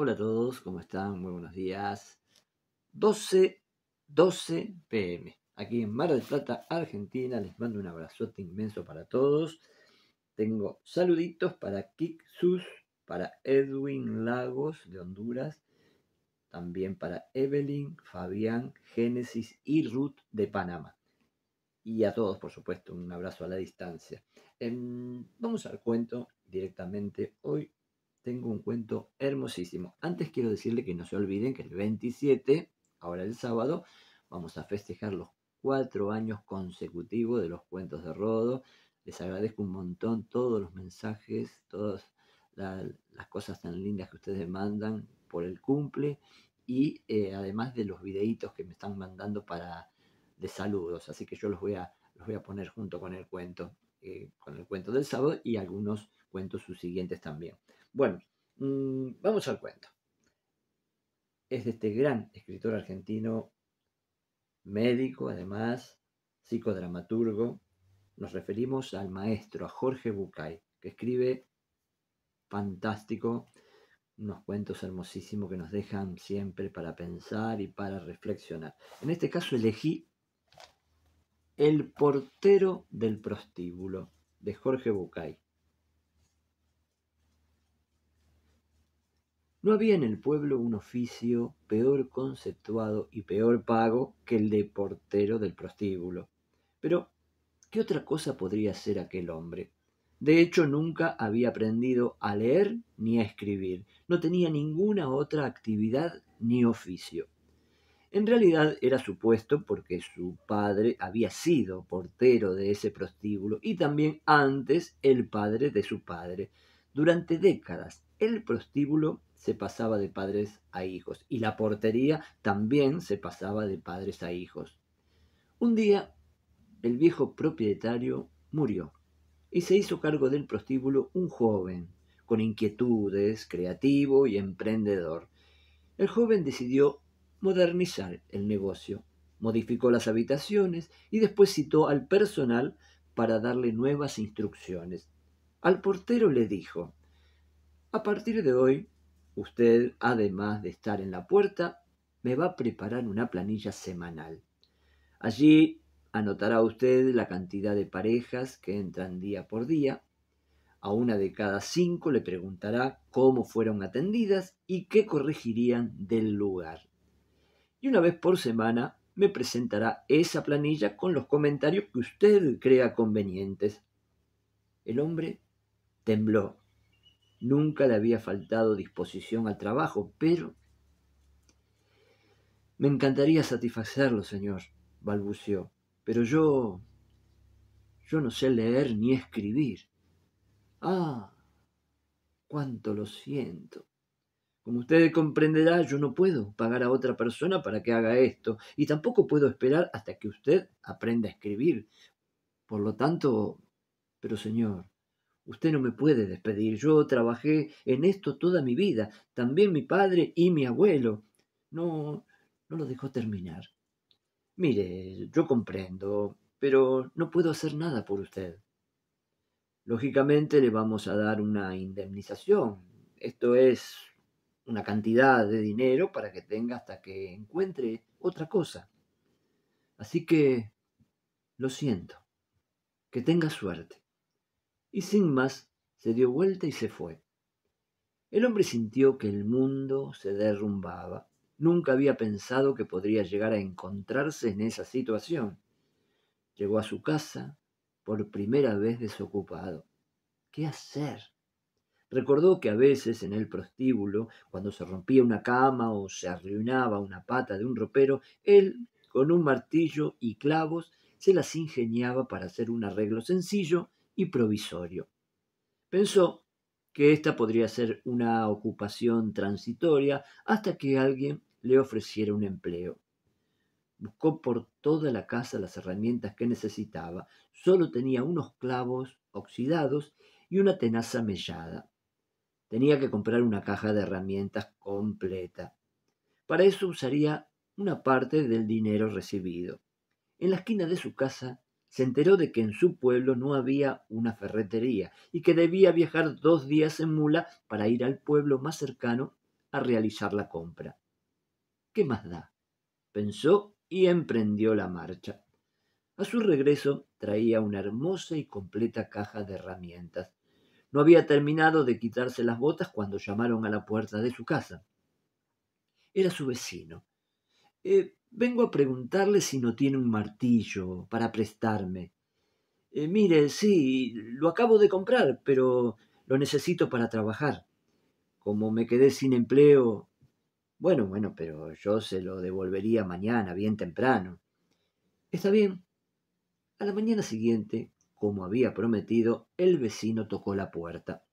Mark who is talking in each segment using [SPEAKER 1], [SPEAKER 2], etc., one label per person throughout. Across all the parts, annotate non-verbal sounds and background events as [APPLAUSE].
[SPEAKER 1] Hola a todos, ¿cómo están? Muy buenos días. 12, 12 pm. Aquí en Mar del Plata, Argentina, les mando un abrazote inmenso para todos. Tengo saluditos para Kik Sus, para Edwin Lagos de Honduras, también para Evelyn, Fabián, Génesis y Ruth de Panamá. Y a todos, por supuesto, un abrazo a la distancia. Em, vamos al cuento directamente. Hoy tengo un cuento hermosísimo. Antes quiero decirle que no se olviden que el 27, ahora el sábado, vamos a festejar los cuatro años consecutivos de los cuentos de Rodo. Les agradezco un montón todos los mensajes, todas las cosas tan lindas que ustedes mandan por el cumple y eh, además de los videitos que me están mandando para de saludos. Así que yo los voy a, los voy a poner junto con el cuento, eh, con el cuento del sábado y algunos cuentos subsiguientes también. Bueno, mm, vamos al cuento. Es de este gran escritor argentino, médico además, psicodramaturgo. Nos referimos al maestro, a Jorge Bucay, que escribe fantástico, unos cuentos hermosísimos que nos dejan siempre para pensar y para reflexionar. En este caso elegí El portero del prostíbulo de Jorge Bucay. No había en el pueblo un oficio peor conceptuado y peor pago que el de portero del prostíbulo. Pero, ¿qué otra cosa podría ser aquel hombre? De hecho, nunca había aprendido a leer ni a escribir. No tenía ninguna otra actividad ni oficio. En realidad era supuesto porque su padre había sido portero de ese prostíbulo y también antes el padre de su padre. Durante décadas el prostíbulo se pasaba de padres a hijos y la portería también se pasaba de padres a hijos. Un día el viejo propietario murió y se hizo cargo del prostíbulo un joven, con inquietudes, creativo y emprendedor. El joven decidió modernizar el negocio, modificó las habitaciones y después citó al personal para darle nuevas instrucciones. Al portero le dijo, a partir de hoy Usted, además de estar en la puerta, me va a preparar una planilla semanal. Allí anotará usted la cantidad de parejas que entran día por día. A una de cada cinco le preguntará cómo fueron atendidas y qué corregirían del lugar. Y una vez por semana me presentará esa planilla con los comentarios que usted crea convenientes. El hombre tembló Nunca le había faltado disposición al trabajo, pero... Me encantaría satisfacerlo, señor, balbuceó, pero yo... Yo no sé leer ni escribir. Ah, cuánto lo siento. Como usted comprenderá, yo no puedo pagar a otra persona para que haga esto, y tampoco puedo esperar hasta que usted aprenda a escribir. Por lo tanto, pero señor, Usted no me puede despedir. Yo trabajé en esto toda mi vida. También mi padre y mi abuelo. No, no lo dejó terminar. Mire, yo comprendo, pero no puedo hacer nada por usted. Lógicamente le vamos a dar una indemnización. Esto es una cantidad de dinero para que tenga hasta que encuentre otra cosa. Así que, lo siento. Que tenga suerte y sin más se dio vuelta y se fue. El hombre sintió que el mundo se derrumbaba. Nunca había pensado que podría llegar a encontrarse en esa situación. Llegó a su casa por primera vez desocupado. ¿Qué hacer? Recordó que a veces en el prostíbulo, cuando se rompía una cama o se arruinaba una pata de un ropero, él, con un martillo y clavos, se las ingeniaba para hacer un arreglo sencillo y provisorio. Pensó que esta podría ser una ocupación transitoria hasta que alguien le ofreciera un empleo. Buscó por toda la casa las herramientas que necesitaba. Solo tenía unos clavos oxidados y una tenaza mellada. Tenía que comprar una caja de herramientas completa. Para eso usaría una parte del dinero recibido. En la esquina de su casa se enteró de que en su pueblo no había una ferretería y que debía viajar dos días en mula para ir al pueblo más cercano a realizar la compra. ¿Qué más da? pensó y emprendió la marcha. A su regreso traía una hermosa y completa caja de herramientas. No había terminado de quitarse las botas cuando llamaron a la puerta de su casa. Era su vecino. Eh, Vengo a preguntarle si no tiene un martillo para prestarme. Eh, mire, sí, lo acabo de comprar, pero lo necesito para trabajar. Como me quedé sin empleo... Bueno, bueno, pero yo se lo devolvería mañana, bien temprano. Está bien. A la mañana siguiente, como había prometido, el vecino tocó la puerta.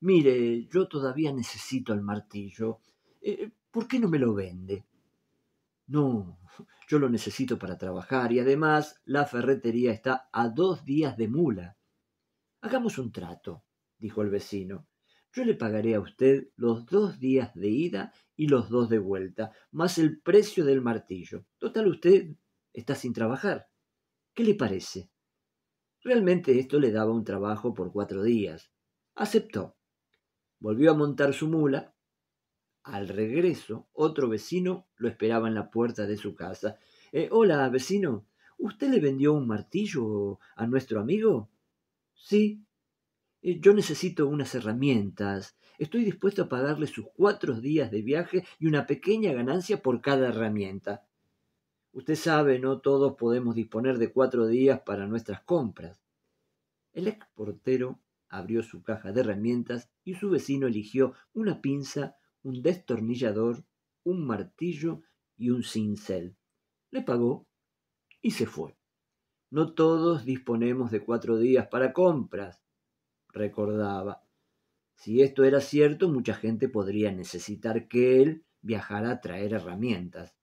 [SPEAKER 1] Mire, yo todavía necesito el martillo. Eh, ¿Por qué no me lo vende? No, yo lo necesito para trabajar y además la ferretería está a dos días de mula. Hagamos un trato, dijo el vecino. Yo le pagaré a usted los dos días de ida y los dos de vuelta, más el precio del martillo. Total, usted está sin trabajar. ¿Qué le parece? Realmente esto le daba un trabajo por cuatro días. Aceptó. Volvió a montar su mula al regreso, otro vecino lo esperaba en la puerta de su casa. Eh, hola, vecino, ¿usted le vendió un martillo a nuestro amigo? Sí. Eh, yo necesito unas herramientas. Estoy dispuesto a pagarle sus cuatro días de viaje y una pequeña ganancia por cada herramienta. Usted sabe, no todos podemos disponer de cuatro días para nuestras compras. El exportero abrió su caja de herramientas y su vecino eligió una pinza un destornillador, un martillo y un cincel. Le pagó y se fue. No todos disponemos de cuatro días para compras, recordaba. Si esto era cierto, mucha gente podría necesitar que él viajara a traer herramientas.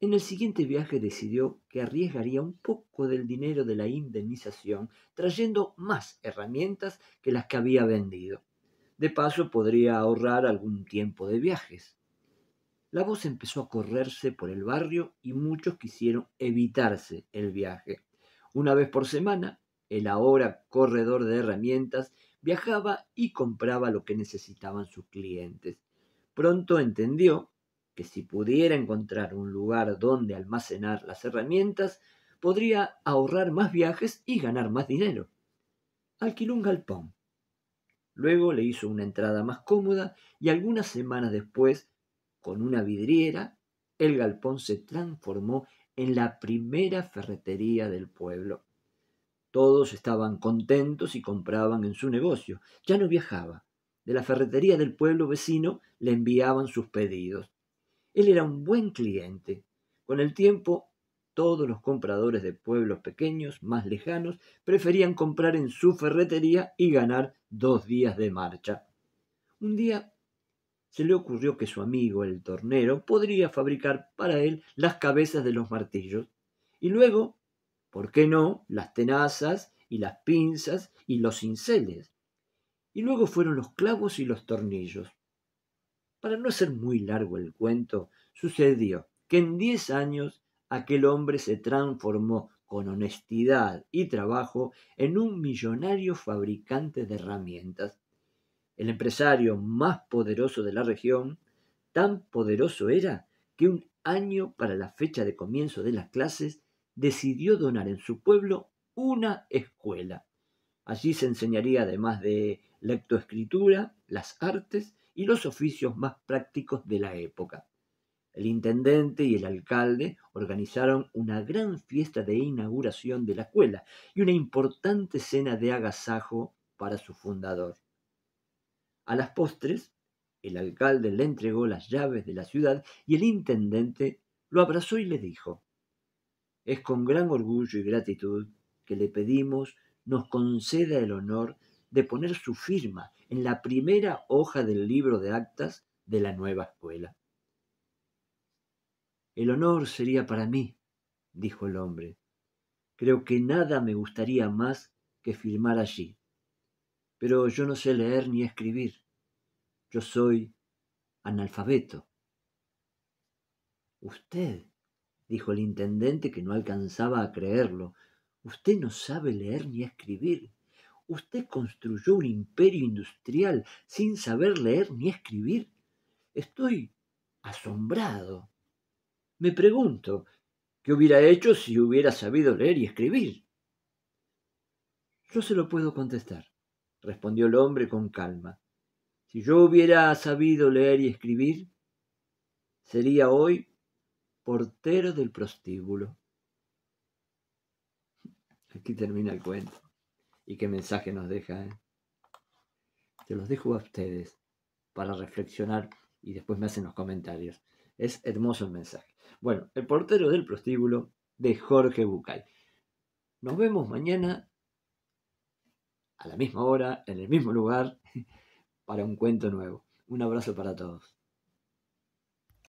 [SPEAKER 1] En el siguiente viaje decidió que arriesgaría un poco del dinero de la indemnización trayendo más herramientas que las que había vendido. De paso podría ahorrar algún tiempo de viajes. La voz empezó a correrse por el barrio y muchos quisieron evitarse el viaje. Una vez por semana, el ahora corredor de herramientas viajaba y compraba lo que necesitaban sus clientes. Pronto entendió que si pudiera encontrar un lugar donde almacenar las herramientas, podría ahorrar más viajes y ganar más dinero. Alquiló un galpón Luego le hizo una entrada más cómoda y algunas semanas después, con una vidriera, el galpón se transformó en la primera ferretería del pueblo. Todos estaban contentos y compraban en su negocio. Ya no viajaba. De la ferretería del pueblo vecino le enviaban sus pedidos. Él era un buen cliente. Con el tiempo todos los compradores de pueblos pequeños, más lejanos, preferían comprar en su ferretería y ganar dos días de marcha. Un día se le ocurrió que su amigo, el tornero, podría fabricar para él las cabezas de los martillos y luego, ¿por qué no?, las tenazas y las pinzas y los cinceles. Y luego fueron los clavos y los tornillos. Para no ser muy largo el cuento, sucedió que en diez años aquel hombre se transformó con honestidad y trabajo en un millonario fabricante de herramientas. El empresario más poderoso de la región, tan poderoso era que un año para la fecha de comienzo de las clases decidió donar en su pueblo una escuela. Allí se enseñaría además de lectoescritura, las artes y los oficios más prácticos de la época. El intendente y el alcalde organizaron una gran fiesta de inauguración de la escuela y una importante cena de agasajo para su fundador. A las postres, el alcalde le entregó las llaves de la ciudad y el intendente lo abrazó y le dijo, es con gran orgullo y gratitud que le pedimos nos conceda el honor de poner su firma en la primera hoja del libro de actas de la nueva escuela. El honor sería para mí, dijo el hombre. Creo que nada me gustaría más que firmar allí. Pero yo no sé leer ni escribir. Yo soy analfabeto. Usted, dijo el intendente, que no alcanzaba a creerlo, usted no sabe leer ni escribir. Usted construyó un imperio industrial sin saber leer ni escribir. Estoy asombrado. Me pregunto, ¿qué hubiera hecho si hubiera sabido leer y escribir? Yo se lo puedo contestar, respondió el hombre con calma. Si yo hubiera sabido leer y escribir, sería hoy portero del prostíbulo. Aquí termina el cuento. Y qué mensaje nos deja. Se ¿eh? los dejo a ustedes para reflexionar y después me hacen los comentarios. Es hermoso el mensaje. Bueno, el portero del prostíbulo de Jorge Bucay. Nos vemos mañana a la misma hora, en el mismo lugar, [LAUGHS] para un cuento nuevo. Un abrazo para todos.